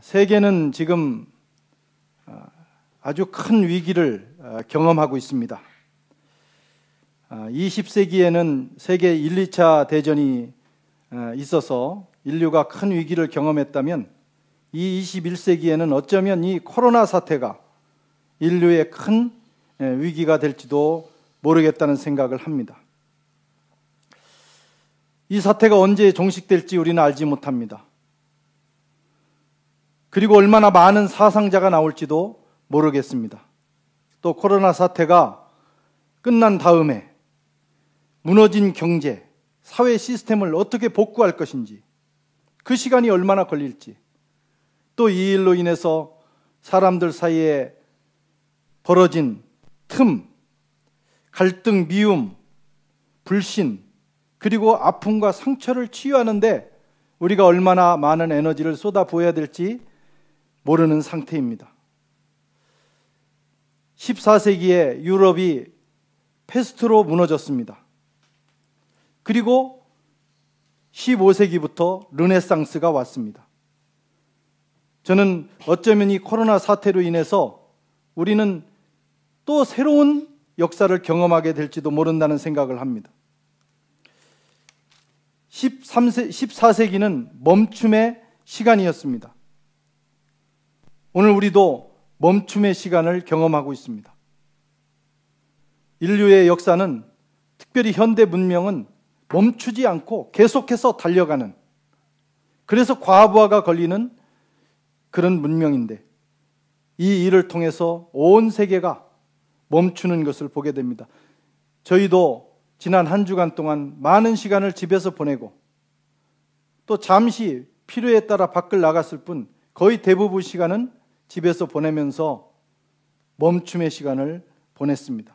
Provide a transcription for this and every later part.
세계는 지금 어, 아주 큰 위기를 어, 경험하고 있습니다. 20세기에는 어, 세계 1, 2차 대전이 있어서 인류가 큰 위기를 경험했다면 이 21세기에는 어쩌면 이 코로나 사태가 인류의 큰 예, 위기가 될지도 모르겠다는 생각을 합니다. 이 사태가 언제 종식될지 우리는 알지 못합니다. 그리고 얼마나 많은 사상자가 나올지도 모르겠습니다. 또 코로나 사태가 끝난 다음에 무너진 경제, 사회 시스템을 어떻게 복구할 것인지, 그 시간이 얼마나 걸릴지, 또 이 일로 인해서 사람들 사이에 벌어진 틈, 갈등, 미움, 불신, 그리고 아픔과 상처를 치유하는데 우리가 얼마나 많은 에너지를 쏟아부어야 될지 모르는 상태입니다. 14세기에 유럽이 패스트로 무너졌습니다. 그리고 15세기부터 르네상스가 왔습니다. 저는 어쩌면 이 코로나 사태로 인해서 우리는 또 새로운 역사를 경험하게 될지도 모른다는 생각을 합니다. 13세, 14세기는 멈춤의 시간이었습니다. 오늘 우리도 멈춤의 시간을 경험하고 있습니다. 인류의 역사는 특별히 현대 문명은 멈추지 않고 계속해서 달려가는 그래서 과부하가 걸리는 그런 문명인데 이 일을 통해서 온 세계가 멈추는 것을 보게 됩니다. 저희도 지난 한 주간 동안 많은 시간을 집에서 보내고 또 잠시 필요에 따라 밖을 나갔을 뿐 거의 대부분 시간은 집에서 보내면서 멈춤의 시간을 보냈습니다.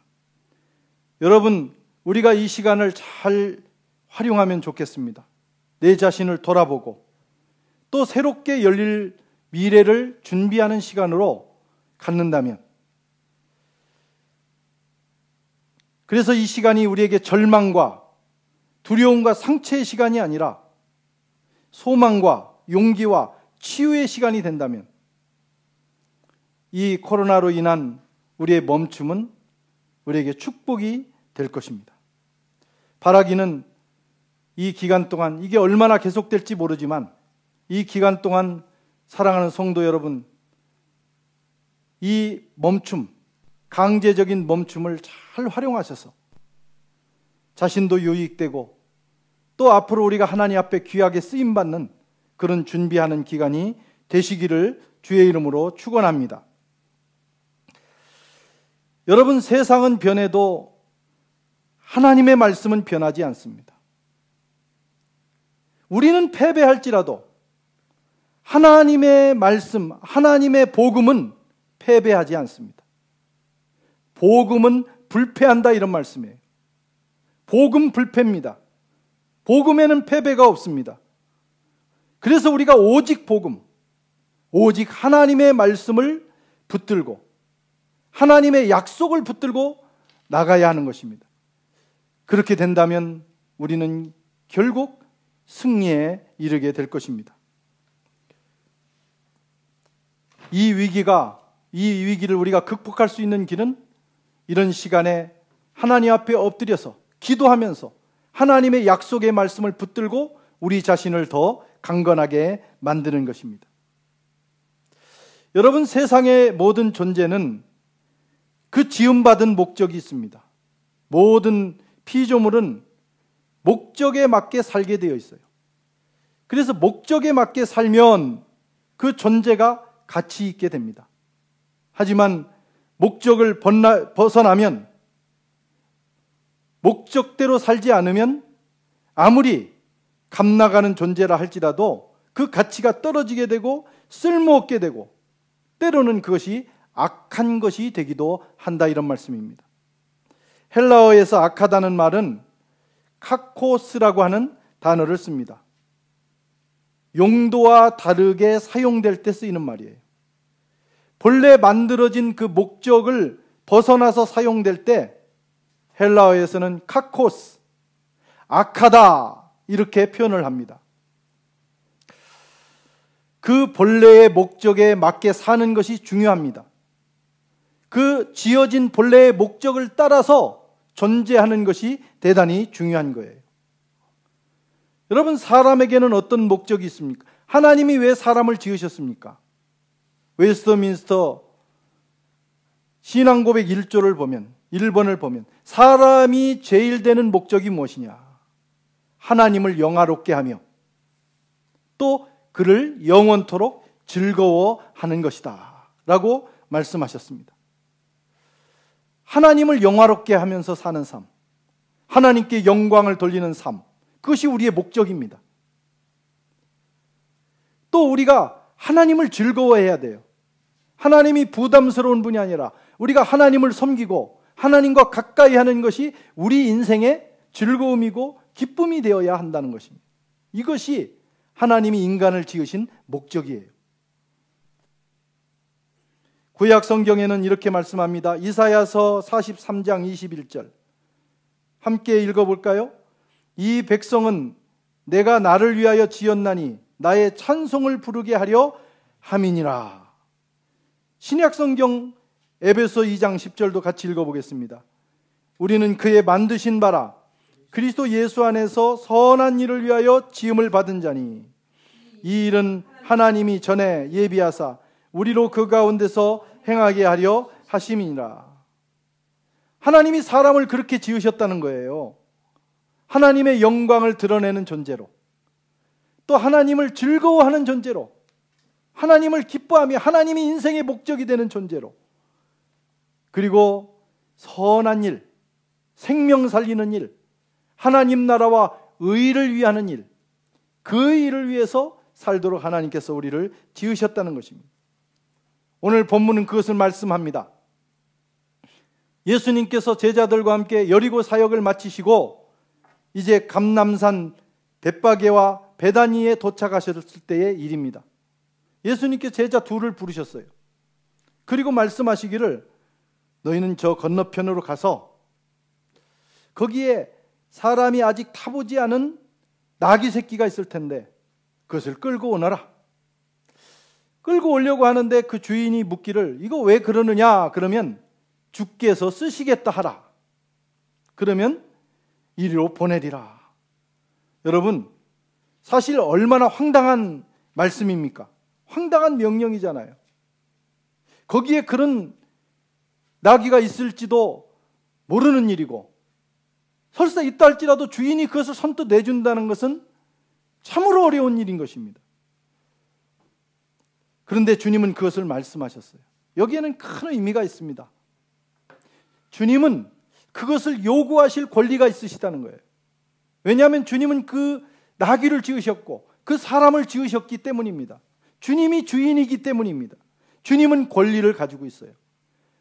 여러분, 우리가 이 시간을 잘 활용하면 좋겠습니다. 내 자신을 돌아보고 또 새롭게 열릴 미래를 준비하는 시간으로 갖는다면 그래서 이 시간이 우리에게 절망과 두려움과 상처의 시간이 아니라 소망과 용기와 치유의 시간이 된다면 이 코로나로 인한 우리의 멈춤은 우리에게 축복이 될 것입니다. 바라기는 이 기간 동안 이게 얼마나 계속될지 모르지만 이 기간 동안 사랑하는 성도 여러분 이 멈춤 강제적인 멈춤을 잘 활용하셔서 자신도 유익되고 또 앞으로 우리가 하나님 앞에 귀하게 쓰임 받는 그런 준비하는 기간이 되시기를 주의 이름으로 축원합니다. 여러분 세상은 변해도 하나님의 말씀은 변하지 않습니다. 우리는 패배할지라도 하나님의 말씀, 하나님의 복음은 패배하지 않습니다. 복음은 불패한다 이런 말씀이에요. 복음 불패입니다. 복음에는 패배가 없습니다. 그래서 우리가 오직 복음, 오직 하나님의 말씀을 붙들고 하나님의 약속을 붙들고 나가야 하는 것입니다. 그렇게 된다면 우리는 결국 승리에 이르게 될 것입니다. 이 위기가 이 위기를 우리가 극복할 수 있는 길은 이런 시간에 하나님 앞에 엎드려서 기도하면서 하나님의 약속의 말씀을 붙들고 우리 자신을 더 강건하게 만드는 것입니다. 여러분 세상의 모든 존재는 그 지음받은 목적이 있습니다. 모든 피조물은 목적에 맞게 살게 되어 있어요. 그래서 목적에 맞게 살면 그 존재가 가치 있게 됩니다. 하지만 목적을 벗어나면 목적대로 살지 않으면 아무리 감나가는 존재라 할지라도 그 가치가 떨어지게 되고 쓸모없게 되고 때로는 그것이 악한 것이 되기도 한다 이런 말씀입니다. 헬라어에서 악하다는 말은 카코스라고 하는 단어를 씁니다. 용도와 다르게 사용될 때 쓰이는 말이에요. 본래 만들어진 그 목적을 벗어나서 사용될 때 헬라어에서는 카코스, 악하다 이렇게 표현을 합니다. 그 본래의 목적에 맞게 사는 것이 중요합니다. 그 지어진 본래의 목적을 따라서 존재하는 것이 대단히 중요한 거예요. 여러분, 사람에게는 어떤 목적이 있습니까? 하나님이 왜 사람을 지으셨습니까? 웨스터민스터 신앙 고백 1조를 보면, 1번을 보면, 사람이 제일 되는 목적이 무엇이냐? 하나님을 영화롭게 하며, 또 그를 영원토록 즐거워하는 것이다. 라고 말씀하셨습니다. 하나님을 영화롭게 하면서 사는 삶, 하나님께 영광을 돌리는 삶, 그것이 우리의 목적입니다. 또 우리가 하나님을 즐거워해야 돼요. 하나님이 부담스러운 분이 아니라 우리가 하나님을 섬기고 하나님과 가까이 하는 것이 우리 인생의 즐거움이고 기쁨이 되어야 한다는 것입니다. 이것이 하나님이 인간을 지으신 목적이에요. 구약 성경에는 이렇게 말씀합니다. 이사야서 43장 21절. 함께 읽어 볼까요? 이 백성은 내가 나를 위하여 지었나니 나의 찬송을 부르게 하려 함이니라. 신약 성경 에베소 2장 10절도 같이 읽어 보겠습니다. 우리는 그의 만드신 바라 그리스도 예수 안에서 선한 일을 위하여 지음을 받은 자니 이 일은 하나님이 전에 예비하사 우리로 그 가운데서 행하게 하려 하심이니라. 하나님이 사람을 그렇게 지으셨다는 거예요. 하나님의 영광을 드러내는 존재로, 또 하나님을 즐거워하는 존재로, 하나님을 기뻐하며 하나님이 인생의 목적이 되는 존재로, 그리고 선한 일, 생명 살리는 일, 하나님 나라와 의를 위하는 일, 그 일을 위해서 살도록 하나님께서 우리를 지으셨다는 것입니다. 오늘 본문은 그것을 말씀합니다. 예수님께서 제자들과 함께 여리고 사역을 마치시고 이제 감남산 벳바게와 베다니에 도착하셨을 때의 일입니다. 예수님께 제자 둘을 부르셨어요. 그리고 말씀하시기를 너희는 저 건너편으로 가서 거기에 사람이 아직 타보지 않은 나귀 새끼가 있을 텐데 그것을 끌고 오너라. 끌고 오려고 하는데 그 주인이 묻기를 이거 왜 그러느냐 그러면 주께서 쓰시겠다 하라. 그러면 이리로 보내리라. 여러분 사실 얼마나 황당한 말씀입니까? 황당한 명령이잖아요. 거기에 그런 나귀가 있을지도 모르는 일이고 설사 있다 할지라도 주인이 그것을 선뜻 내준다는 것은 참으로 어려운 일인 것입니다. 그런데 주님은 그것을 말씀하셨어요. 여기에는 큰 의미가 있습니다. 주님은 그것을 요구하실 권리가 있으시다는 거예요. 왜냐하면 주님은 그 나귀를 지으셨고 그 사람을 지으셨기 때문입니다. 주님이 주인이기 때문입니다. 주님은 권리를 가지고 있어요.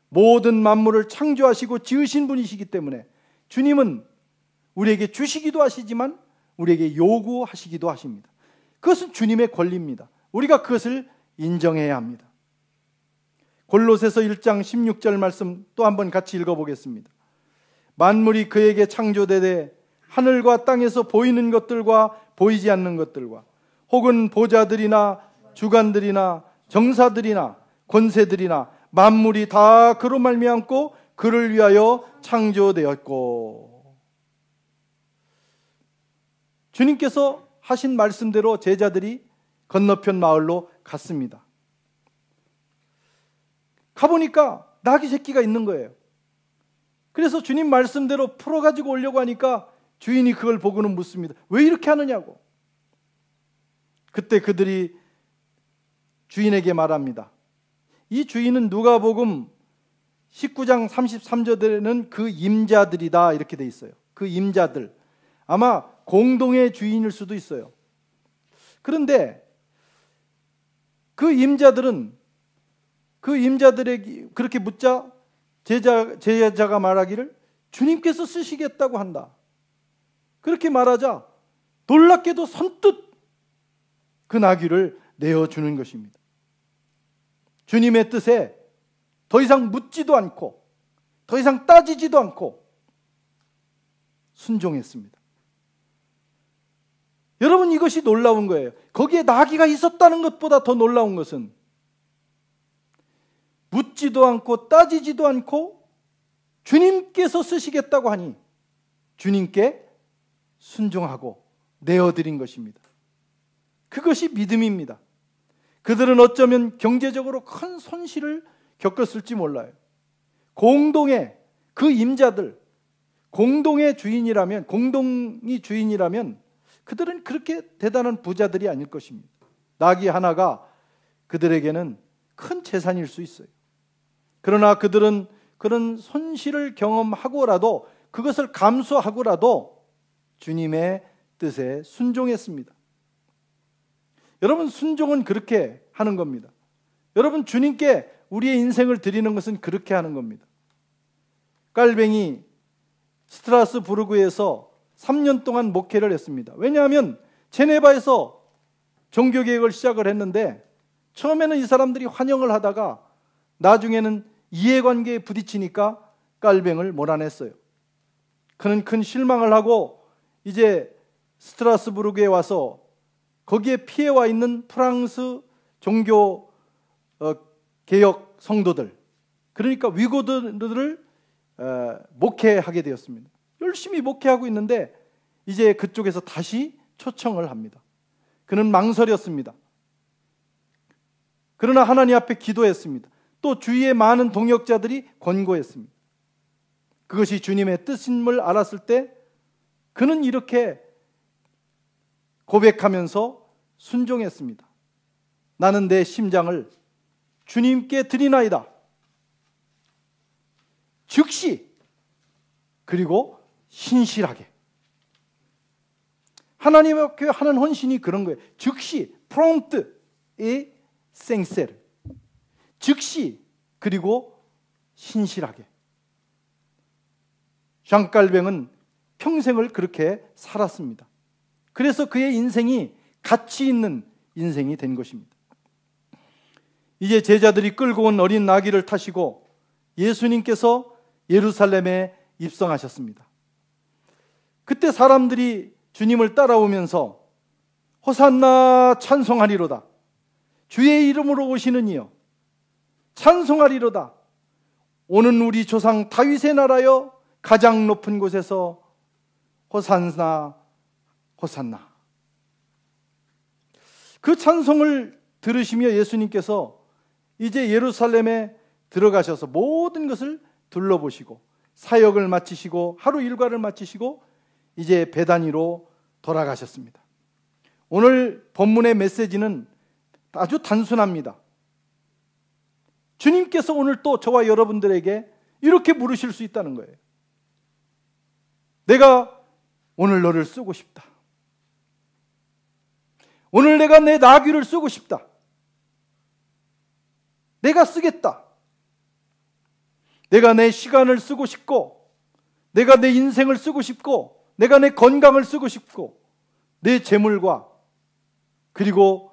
모든 만물을 창조하시고 지으신 분이시기 때문에 주님은 우리에게 주시기도 하시지만 우리에게 요구하시기도 하십니다. 그것은 주님의 권리입니다. 우리가 그것을 인정해야 합니다. 골로새서 1장 16절 말씀 또 한번 같이 읽어보겠습니다. 만물이 그에게 창조되되 하늘과 땅에서 보이는 것들과 보이지 않는 것들과 혹은 보자들이나 주관들이나 정사들이나 권세들이나 만물이 다 그로 말미암고 그를 위하여 창조되었고 주님께서 하신 말씀대로 제자들이 건너편 마을로 갔습니다. 가보니까 낙이 새끼가 있는 거예요. 그래서 주님 말씀대로 풀어가지고 오려고 하니까 주인이 그걸 보고는 묻습니다. 왜 이렇게 하느냐고. 그때 그들이 주인에게 말합니다. 이 주인은 누가복음 19장 33절에는 그 임자들이다 이렇게 돼 있어요. 그 임자들. 아마 공동의 주인일 수도 있어요. 그런데 그 임자들은 그 임자들에게 그렇게 묻자 제자, 제자가 말하기를 주님께서 쓰시겠다고 한다. 그렇게 말하자 놀랍게도 선뜻 그 나귀를 내어주는 것입니다. 주님의 뜻에 더 이상 묻지도 않고 더 이상 따지지도 않고 순종했습니다. 여러분 이것이 놀라운 거예요. 거기에 나귀가 있었다는 것보다 더 놀라운 것은 묻지도 않고 따지지도 않고 주님께서 쓰시겠다고 하니 주님께 순종하고 내어드린 것입니다. 그것이 믿음입니다. 그들은 어쩌면 경제적으로 큰 손실을 겪었을지 몰라요. 공동의 그 임자들, 공동의 주인이라면, 공동이 주인이라면 그들은 그렇게 대단한 부자들이 아닐 것입니다. 낙이 하나가 그들에게는 큰 재산일 수 있어요. 그러나 그들은 그런 손실을 경험하고라도 그것을 감수하고라도 주님의 뜻에 순종했습니다. 여러분, 순종은 그렇게 하는 겁니다. 여러분, 주님께 우리의 인생을 드리는 것은 그렇게 하는 겁니다. 깔뱅이 스트라스부르크에서 3년 동안 목회를 했습니다. 왜냐하면 제네바에서 종교 개혁을 시작을 했는데 처음에는 이 사람들이 환영을 하다가 나중에는 이해관계에 부딪히니까 깔뱅을 몰아냈어요. 그는 큰 실망을 하고 이제 스트라스부르크에 와서 거기에 피해 와 있는 프랑스 종교 어, 개혁 성도들 그러니까 위고들을 어, 목회하게 되었습니다. 열심히 목회하고 있는데 이제 그쪽에서 다시 초청을 합니다. 그는 망설였습니다. 그러나 하나님 앞에 기도했습니다. 또주위에 많은 동역자들이 권고했습니다. 그것이 주님의 뜻임을 알았을 때 그는 이렇게 고백하면서 순종했습니다. 나는 내 심장을 주님께 드리나이다. 즉시 그리고 신실하게. 하나님의 그 하는 헌신이 그런 거예요. 즉시 프롬트의 생셀 즉시 그리고 신실하게. 장깔뱅은 평생을 그렇게 살았습니다. 그래서 그의 인생이 가치 있는 인생이 된 것입니다. 이제 제자들이 끌고 온 어린 나귀를 타시고 예수님께서 예루살렘에 입성하셨습니다. 그때 사람들이 주님을 따라오면서 호산나 찬송하리로다. 주의 이름으로 오시는 이여 찬송하리로다. 오는 우리 조상 다윗의 나라여 가장 높은 곳에서 호산나 호산나. 그 찬송을 들으시며 예수님께서 이제 예루살렘에 들어가셔서 모든 것을 둘러보시고 사역을 마치시고 하루 일과를 마치시고 이제 배단위로 돌아가셨습니다. 오늘 본문의 메시지는 아주 단순합니다. 주님께서 오늘 또 저와 여러분들에게 이렇게 물으실 수 있다는 거예요. 내가 오늘 너를 쓰고 싶다. 오늘 내가 내 나귀를 쓰고 싶다. 내가 쓰겠다. 내가 내 시간을 쓰고 싶고, 내가 내 인생을 쓰고 싶고, 내가 내 건강을 쓰고 싶고 내 재물과 그리고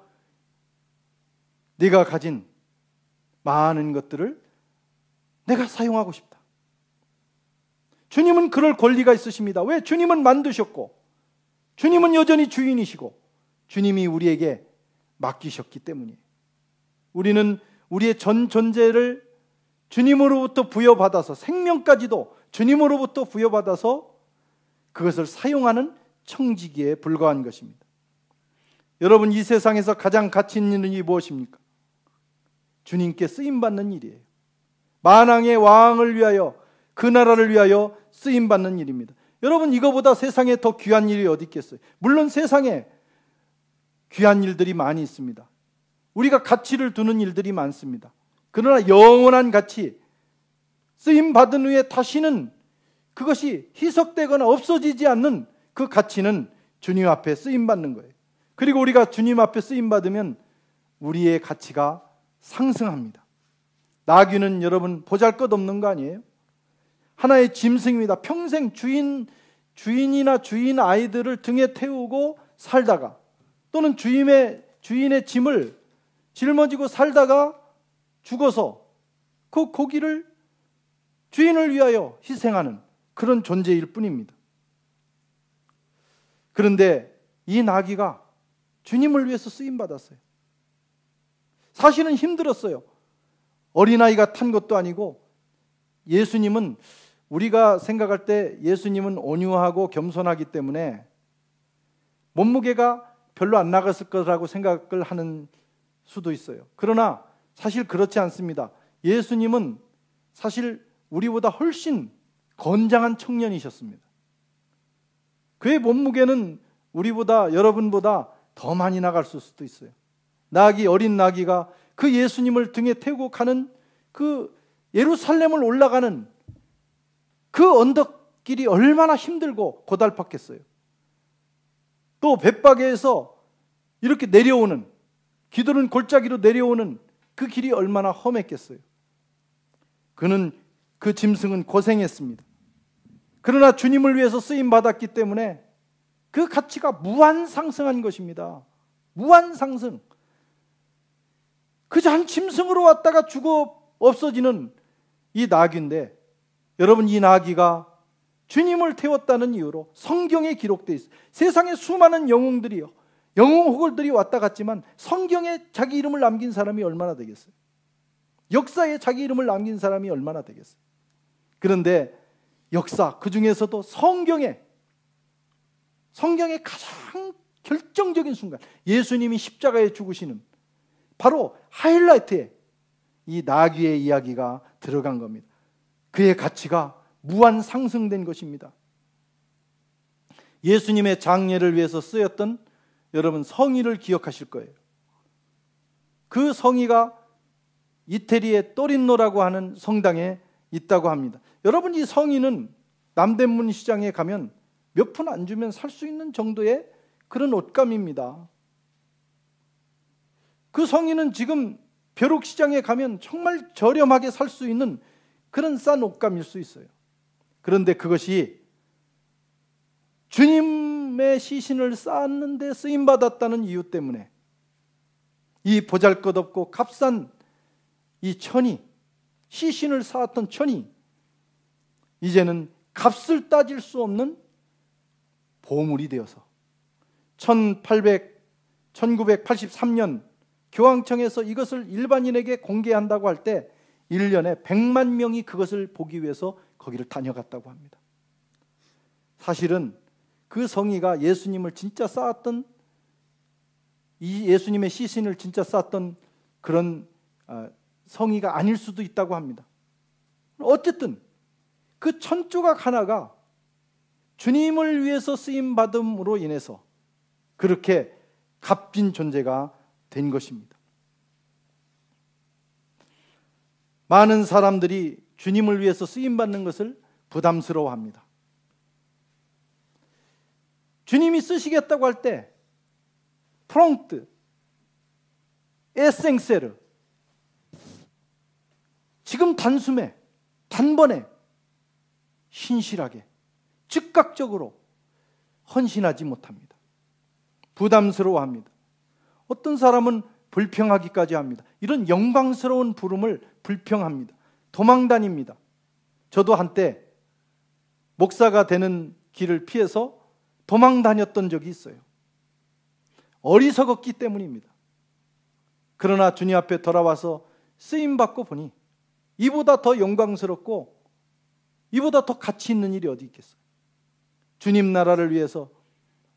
네가 가진 많은 것들을 내가 사용하고 싶다. 주님은 그럴 권리가 있으십니다. 왜? 주님은 만드셨고, 주님은 여전히 주인이시고, 주님이 우리에게 맡기셨기 때문이에요. 우리는 우리의 전 존재를 주님으로부터 부여받아서 생명까지도 주님으로부터 부여받아서 그것을 사용하는 청지기에 불과한 것입니다. 여러분 이 세상에서 가장 가치 있는 일이 무엇입니까? 주님께 쓰임 받는 일이에요. 만왕의 왕을 위하여 그 나라를 위하여 쓰임 받는 일입니다. 여러분 이거보다 세상에 더 귀한 일이 어디 있겠어요? 물론 세상에 귀한 일들이 많이 있습니다. 우리가 가치를 두는 일들이 많습니다. 그러나 영원한 가치 쓰임 받은 후에 다시는 그것이 희석되거나 없어지지 않는 그 가치는 주님 앞에 쓰임 받는 거예요. 그리고 우리가 주님 앞에 쓰임 받으면 우리의 가치가 상승합니다. 나귀는 여러분 보잘 것 없는 거 아니에요? 하나의 짐승입니다. 평생 주인, 주인이나 주인 아이들을 등에 태우고 살다가 또는 주인의, 주인의 짐을 짊어지고 살다가 죽어서 그 고기를 주인을 위하여 희생하는 그런 존재일 뿐입니다. 그런데 이 나귀가 주님을 위해서 쓰임 받았어요. 사실은 힘들었어요. 어린아이가 탄 것도 아니고 예수님은 우리가 생각할 때 예수님은 온유하고 겸손하기 때문에 몸무게가 별로 안 나갔을 거라고 생각을 하는 수도 있어요. 그러나 사실 그렇지 않습니다. 예수님은 사실 우리보다 훨씬 건장한 청년이셨습니다. 그의 몸무게는 우리보다 여러분보다 더 많이 나갈 수도 있어요. 나귀 어린 나귀가 그 예수님을 등에 태고 가는 그 예루살렘을 올라가는 그 언덕길이 얼마나 힘들고 고달팠겠어요. 또 벳바게에서 이렇게 내려오는 기도는 골짜기로 내려오는 그 길이 얼마나 험했겠어요. 그는 그 짐승은 고생했습니다. 그러나 주님을 위해서 쓰임 받았기 때문에 그 가치가 무한 상승한 것입니다. 무한 상승. 그저 한 짐승으로 왔다가 죽어 없어지는 이 나귀인데 여러분 이 나귀가 주님을 태웠다는 이유로 성경에 기록되어 있어요. 세상의 수많은 영웅들이 영웅 호걸들이 왔다 갔지만 성경에 자기 이름을 남긴 사람이 얼마나 되겠어요? 역사에 자기 이름을 남긴 사람이 얼마나 되겠어요? 그런데 역사 그 중에서도 성경에 성경의 가장 결정적인 순간 예수님이 십자가에 죽으시는 바로 하이라이트에 이 나귀의 이야기가 들어간 겁니다. 그의 가치가 무한 상승된 것입니다. 예수님의 장례를 위해서 쓰였던 여러분 성의를 기억하실 거예요. 그 성의가 이태리의 또린노라고 하는 성당에 있다고 합니다. 여러분 이 성인은 남대문 시장에 가면 몇 푼 안 주면 살 수 있는 정도의 그런 옷감입니다. 그 성인은 지금 벼룩 시장에 가면 정말 저렴하게 살 수 있는 그런 싼 옷감일 수 있어요. 그런데 그것이 주님의 시신을 쌓았는데 쓰임 받았다는 이유 때문에 이 보잘것없고 값싼 이 천이 시신을 쌓았던 천이 이제는 값을 따질 수 없는 보물이 되어서 1800, 1983년 교황청에서 이것을 일반인에게 공개한다고 할 때 1년에 100만 명이 그것을 보기 위해서 거기를 다녀갔다고 합니다. 사실은 그 성의가 예수님을 진짜 쌓았던 이 예수님의 시신을 진짜 쌓았던 그런 아, 성의가 아닐 수도 있다고 합니다. 어쨌든 그 천조각 하나가 주님을 위해서 쓰임 받음으로 인해서 그렇게 값진 존재가 된 것입니다. 많은 사람들이 주님을 위해서 쓰임 받는 것을 부담스러워합니다. 주님이 쓰시겠다고 할 때 프롱트, 에생세르 지금 단숨에 단번에 신실하게 즉각적으로 헌신하지 못합니다. 부담스러워합니다. 어떤 사람은 불평하기까지 합니다. 이런 영광스러운 부름을 불평합니다. 도망다닙니다. 저도 한때 목사가 되는 길을 피해서 도망다녔던 적이 있어요. 어리석었기 때문입니다. 그러나 주님 앞에 돌아와서 쓰임 받고 보니 이보다 더 영광스럽고 이보다 더 가치 있는 일이 어디 있겠어요? 주님 나라를 위해서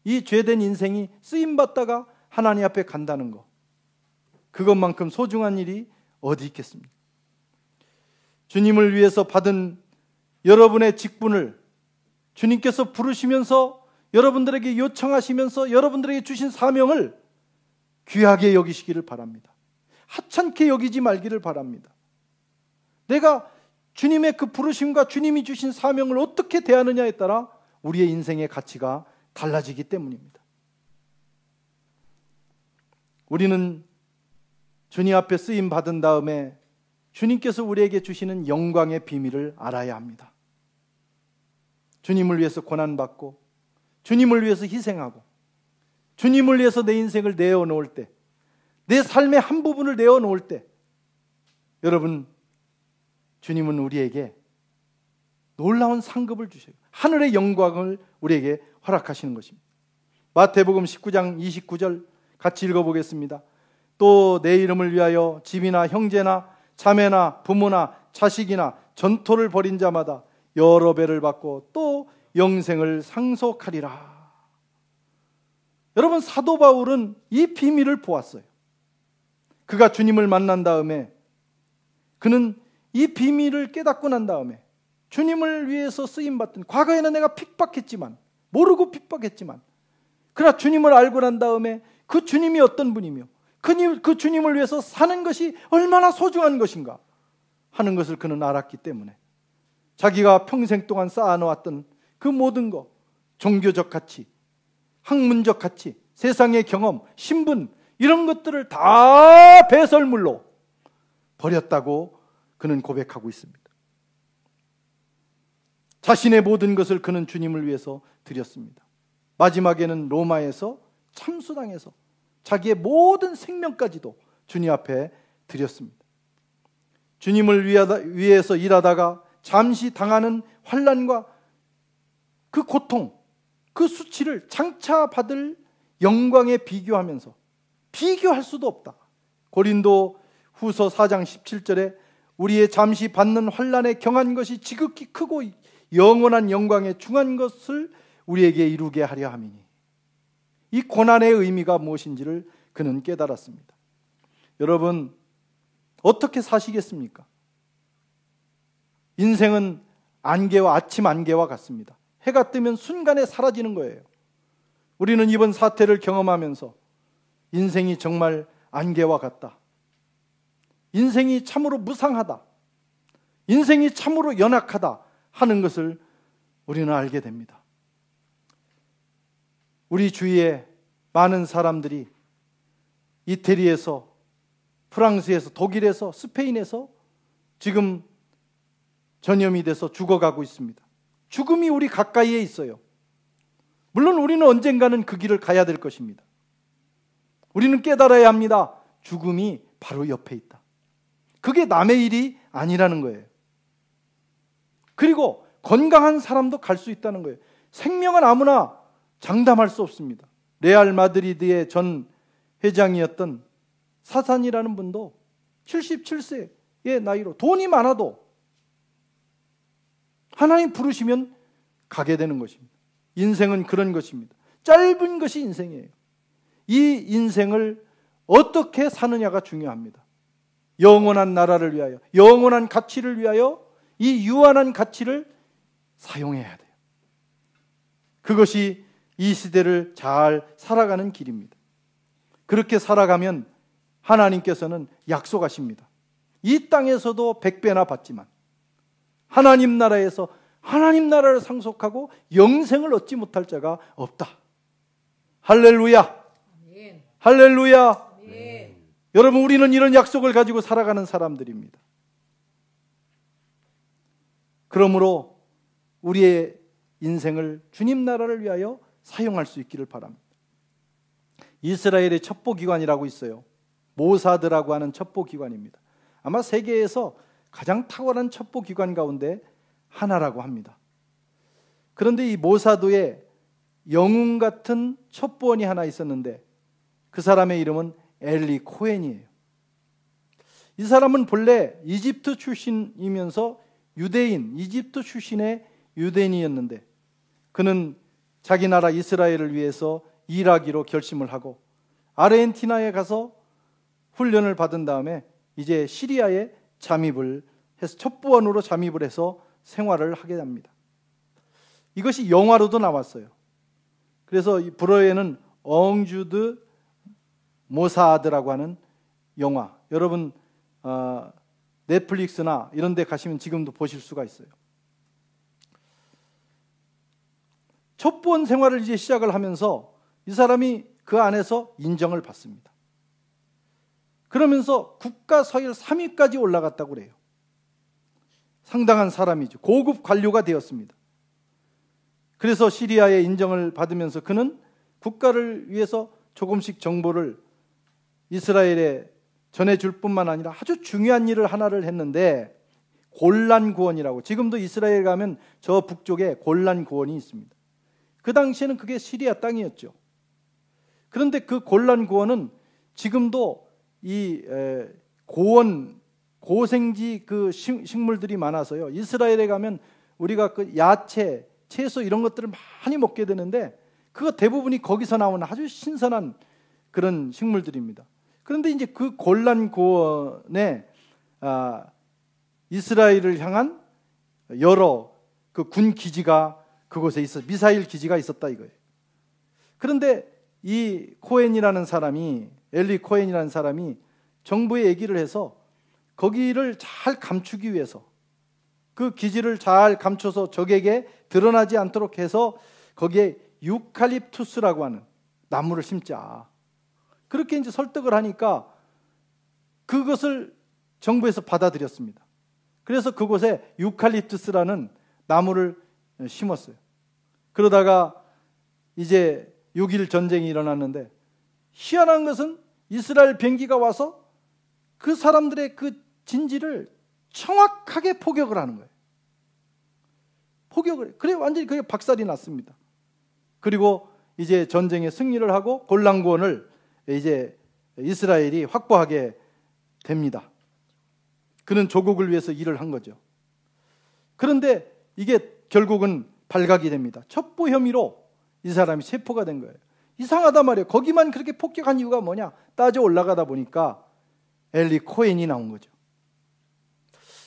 이 죄된 인생이 쓰임 받다가 하나님 앞에 간다는 거. 그것만큼 소중한 일이 어디 있겠습니까? 주님을 위해서 받은 여러분의 직분을 주님께서 부르시면서 여러분들에게 요청하시면서 여러분들에게 주신 사명을 귀하게 여기시기를 바랍니다. 하찮게 여기지 말기를 바랍니다. 내가 주님의 그 부르심과 주님이 주신 사명을 어떻게 대하느냐에 따라 우리의 인생의 가치가 달라지기 때문입니다. 우리는 주님 앞에 쓰임 받은 다음에 주님께서 우리에게 주시는 영광의 비밀을 알아야 합니다. 주님을 위해서 고난받고, 주님을 위해서 희생하고, 주님을 위해서 내 인생을 내어놓을 때, 내 삶의 한 부분을 내어놓을 때, 여러분, 주님은 우리에게 놀라운 상급을 주셔요. 하늘의 영광을 우리에게 허락하시는 것입니다. 마태복음 19장 29절 같이 읽어보겠습니다. 또 내 이름을 위하여 집이나 형제나 자매나 부모나 자식이나 전토를 벌인 자마다 여러 배를 받고 또 영생을 상속하리라. 여러분 사도 바울은 이 비밀을 보았어요. 그가 주님을 만난 다음에 그는 이 비밀을 깨닫고 난 다음에 주님을 위해서 쓰임 받던 과거에는 내가 핍박했지만 모르고 핍박했지만 그러나 주님을 알고 난 다음에 그 주님이 어떤 분이며 그, 그 주님을 위해서 사는 것이 얼마나 소중한 것인가 하는 것을 그는 알았기 때문에 자기가 평생 동안 쌓아놓았던 그 모든 것 종교적 가치, 학문적 가치, 세상의 경험, 신분 이런 것들을 다 배설물로 버렸다고 그는 고백하고 있습니다. 자신의 모든 것을 그는 주님을 위해서 드렸습니다. 마지막에는 로마에서 참수당해서 자기의 모든 생명까지도 주님 앞에 드렸습니다. 주님을 위해서 일하다가 잠시 당하는 환란과 그 고통, 그 수치를 장차 받을 영광에 비교하면서 비교할 수도 없다. 고린도 후서 4장 17절에 우리의 잠시 받는 환란에 경한 것이 지극히 크고 영원한 영광에 중한 것을 우리에게 이루게 하려 함이니 이 고난의 의미가 무엇인지를 그는 깨달았습니다. 여러분 어떻게 사시겠습니까? 인생은 안개와 아침 안개와 같습니다. 해가 뜨면 순간에 사라지는 거예요. 우리는 이번 사태를 경험하면서 인생이 정말 안개와 같다. 인생이 참으로 무상하다. 인생이 참으로 연약하다 하는 것을 우리는 알게 됩니다. 우리 주위에 많은 사람들이 이태리에서 프랑스에서 독일에서 스페인에서 지금 전염이 돼서 죽어가고 있습니다. 죽음이 우리 가까이에 있어요. 물론 우리는 언젠가는 그 길을 가야 될 것입니다. 우리는 깨달아야 합니다. 죽음이 바로 옆에 있다. 그게 남의 일이 아니라는 거예요. 그리고 건강한 사람도 갈 수 있다는 거예요. 생명은 아무나 장담할 수 없습니다. 레알 마드리드의 전 회장이었던 사산이라는 분도 77세의 나이로 돈이 많아도 하나님 부르시면 가게 되는 것입니다. 인생은 그런 것입니다. 짧은 것이 인생이에요. 이 인생을 어떻게 사느냐가 중요합니다. 영원한 나라를 위하여, 영원한 가치를 위하여 이 유한한 가치를 사용해야 돼요. 그것이 이 시대를 잘 살아가는 길입니다. 그렇게 살아가면 하나님께서는 약속하십니다. 이 땅에서도 1배나 받지만 하나님 나라에서 하나님 나라를 상속하고 영생을 얻지 못할 자가 없다. 할렐루야. 할렐루야. 여러분, 우리는 이런 약속을 가지고 살아가는 사람들입니다. 그러므로 우리의 인생을 주님 나라를 위하여 사용할 수 있기를 바랍니다. 이스라엘의 첩보기관이라고 있어요. 모사드라고 하는 첩보기관입니다. 아마 세계에서 가장 탁월한 첩보기관 가운데 하나라고 합니다. 그런데 이 모사도에 영웅 같은 첩보원이 하나 있었는데 그 사람의 이름은 엘리 코엔이에요이 사람은 본래 이집트 출신이면서 유대인, 이집트 출신의 유대인이었는데 그는 자기 나라 이스라엘을 위해서 일하기로 결심을 하고 아르헨티나에 가서 훈련을 받은 다음에 이제 시리아에 잠입을 해서 첩보원으로 잠입을 해서 생활을 하게 됩니다. 이것이 영화로도 나왔어요. 그래서 이 불어에는 엉주드 모사드라고 하는 영화. 여러분 어, 넷플릭스나 이런 데 가시면 지금도 보실 수가 있어요. 첩보원 생활을 이제 시작을 하면서 이 사람이 그 안에서 인정을 받습니다. 그러면서 국가 서열 3위까지 올라갔다고 그래요. 상당한 사람이죠. 고급 관료가 되었습니다. 그래서 시리아의 인정을 받으면서 그는 국가를 위해서 조금씩 정보를 이스라엘에 전해줄 뿐만 아니라 아주 중요한 일을 하나를 했는데 곤란 구원이라고 지금도 이스라엘 가면 저 북쪽에 곤란 구원이 있습니다. 그 당시에는 그게 시리아 땅이었죠. 그런데 그곤란 구원은 지금도 이 고원 고생지 그 식물들이 많아서요. 이스라엘에 가면 우리가 그 야채, 채소 이런 것들을 많이 먹게 되는데 그거 대부분이 거기서 나오는 아주 신선한 그런 식물들입니다. 그런데 이제 그 곤란 고원에 아, 이스라엘을 향한 여러 그 군 기지가 그곳에 있어 미사일 기지가 있었다 이거예요. 그런데 이 코엔이라는 사람이 엘리 코엔이라는 사람이 정부에 얘기를 해서 거기를 잘 감추기 위해서 그 기지를 잘 감춰서 적에게 드러나지 않도록 해서 거기에 유칼립투스라고 하는 나무를 심자. 그렇게 이제 설득을 하니까 그것을 정부에서 받아들였습니다. 그래서 그곳에 유칼립투스라는 나무를 심었어요. 그러다가 이제 6일 전쟁이 일어났는데 희한한 것은 이스라엘 병기가 와서 그 사람들의 그 진지를 정확하게 포격을 하는 거예요. 포격을. 그래 완전히 그게 박살이 났습니다. 그리고 이제 전쟁의 승리를 하고 곤랑구원을 이제 이스라엘이 확보하게 됩니다. 그는 조국을 위해서 일을 한 거죠. 그런데 이게 결국은 발각이 됩니다. 첩보 혐의로 이 사람이 체포가 된 거예요. 이상하단 말이에요. 거기만 그렇게 폭격한 이유가 뭐냐? 따져 올라가다 보니까 엘리 코엔이 나온 거죠.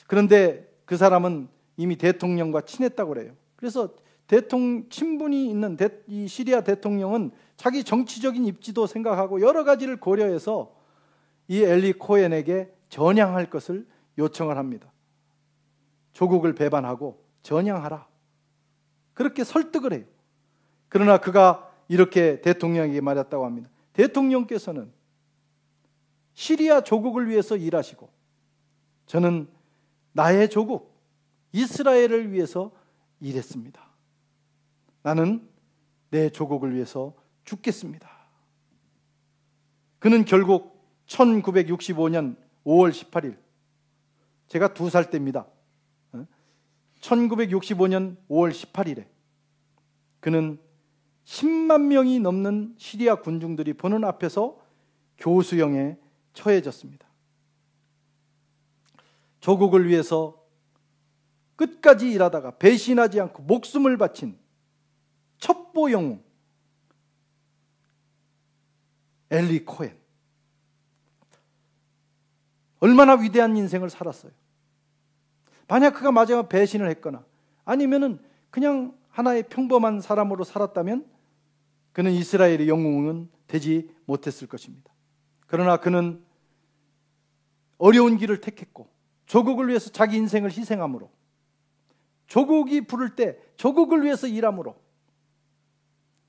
그런데 그 사람은 이미 대통령과 친했다고 그래요. 그래서 대통령 친분이 있는 대, 이 시리아 대통령은 자기 정치적인 입지도 생각하고 여러 가지를 고려해서 이 엘리 코엔에게 전향할 것을 요청을 합니다. 조국을 배반하고 전향하라. 그렇게 설득을 해요. 그러나 그가 이렇게 대통령에게 말했다고 합니다. 대통령께서는 시리아 조국을 위해서 일하시고 저는 나의 조국 이스라엘을 위해서 일했습니다. 나는 내 조국을 위해서 죽겠습니다. 그는 결국 1965년 5월 18일, 제가 두 살 때입니다. 1965년 5월 18일에 그는 10만 명이 넘는 시리아 군중들이 보는 앞에서 교수형에 처해졌습니다. 조국을 위해서 끝까지 일하다가 배신하지 않고 목숨을 바친 첩보 영웅 엘리 코엔. 얼마나 위대한 인생을 살았어요. 만약 그가 마지막 배신을 했거나 아니면은 그냥 하나의 평범한 사람으로 살았다면 그는 이스라엘의 영웅은 되지 못했을 것입니다. 그러나 그는 어려운 길을 택했고 조국을 위해서 자기 인생을 희생함으로 조국이 부를 때 조국을 위해서 일함으로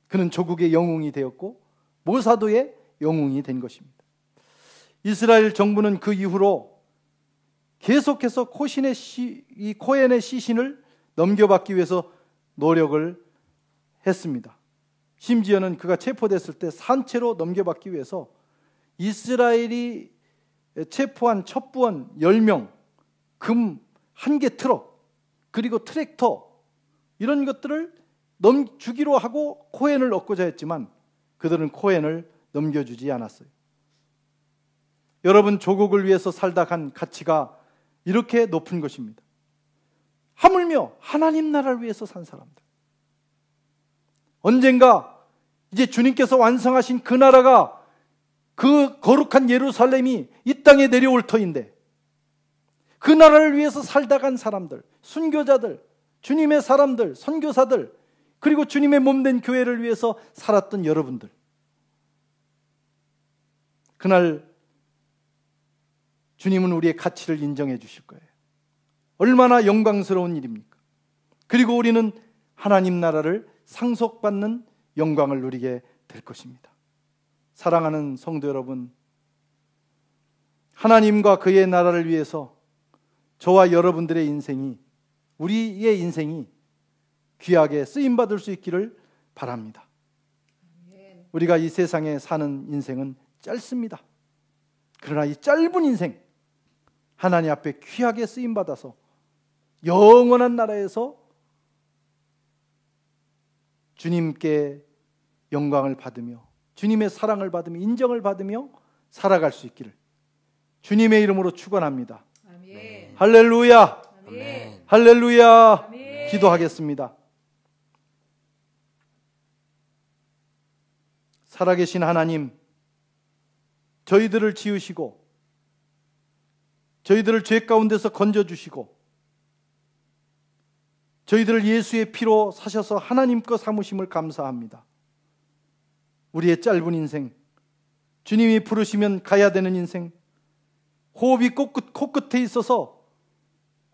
그는 조국의 영웅이 되었고 모사도의 영웅이 된 것입니다. 이스라엘 정부는 그 이후로 계속해서 코신의 시, 이 코엔의 시신을 넘겨받기 위해서 노력을 했습니다. 심지어는 그가 체포됐을 때 산채로 넘겨받기 위해서 이스라엘이 체포한 첩부원 10명, 금 한 개 트럭, 그리고 트랙터 이런 것들을 넘 주기로 하고 코엔을 얻고자 했지만 그들은 코엔을 넘겨주지 않았어요. 여러분 조국을 위해서 살다 간 가치가 이렇게 높은 것입니다. 하물며 하나님 나라를 위해서 산 사람들. 언젠가 이제 주님께서 완성하신 그 나라가 그 거룩한 예루살렘이 이 땅에 내려올 터인데 그 나라를 위해서 살다 간 사람들, 순교자들, 주님의 사람들, 선교사들, 그리고 주님의 몸된 교회를 위해서 살았던 여러분들. 그날 주님은 우리의 가치를 인정해 주실 거예요. 얼마나 영광스러운 일입니까? 그리고 우리는 하나님 나라를 상속받는 영광을 누리게 될 것입니다. 사랑하는 성도 여러분, 하나님과 그의 나라를 위해서 저와 여러분들의 인생이, 우리의 인생이 귀하게 쓰임받을 수 있기를 바랍니다. 우리가 이 세상에 사는 인생은 짧습니다. 그러나 이 짧은 인생 하나님 앞에 귀하게 쓰임 받아서 영원한 나라에서 주님께 영광을 받으며 주님의 사랑을 받으며 인정을 받으며 살아갈 수 있기를 주님의 이름으로 축원합니다. 할렐루야. 아멘. 할렐루야. 아멘. 기도하겠습니다. 살아계신 하나님 저희들을 지으시고 저희들을 죄 가운데서 건져주시고 저희들을 예수의 피로 사셔서 하나님 것사무심을 감사합니다. 우리의 짧은 인생, 주님이 부르시면 가야 되는 인생, 호흡이 코끝, 코끝에 있어서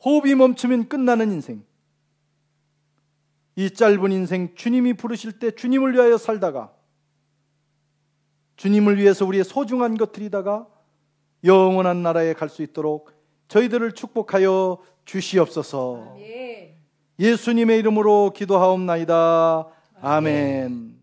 호흡이 멈추면 끝나는 인생, 이 짧은 인생 주님이 부르실 때 주님을 위하여 살다가 주님을 위해서 우리의 소중한 것들이다가 영원한 나라에 갈 수 있도록 저희들을 축복하여 주시옵소서. 예수님의 이름으로 기도하옵나이다. 아멘.